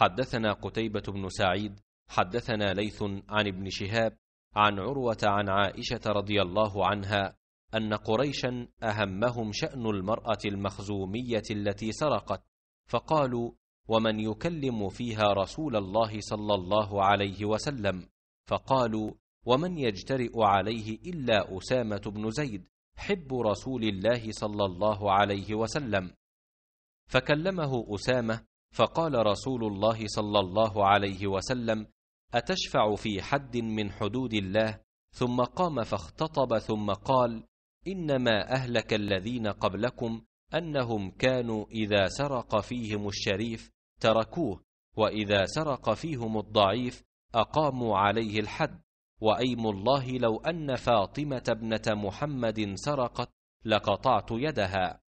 حدثنا قتيبة بن سعيد حدثنا ليث عن ابن شهاب عن عروة عن عائشة رضي الله عنها أن قريشا أهمهم شأن المرأة المخزومية التي سرقت فقالوا ومن يكلم فيها رسول الله صلى الله عليه وسلم فقالوا ومن يجترئ عليه إلا أسامة بن زيد حب رسول الله صلى الله عليه وسلم فكلمه أسامة فقال رسول الله صلى الله عليه وسلم اتشفع في حد من حدود الله ثم قام فاختطب ثم قال انما اهلك الذين قبلكم انهم كانوا اذا سرق فيهم الشريف تركوه واذا سرق فيهم الضعيف اقاموا عليه الحد وايم الله لو ان فاطمه ابنه محمد سرقت لقطعت يدها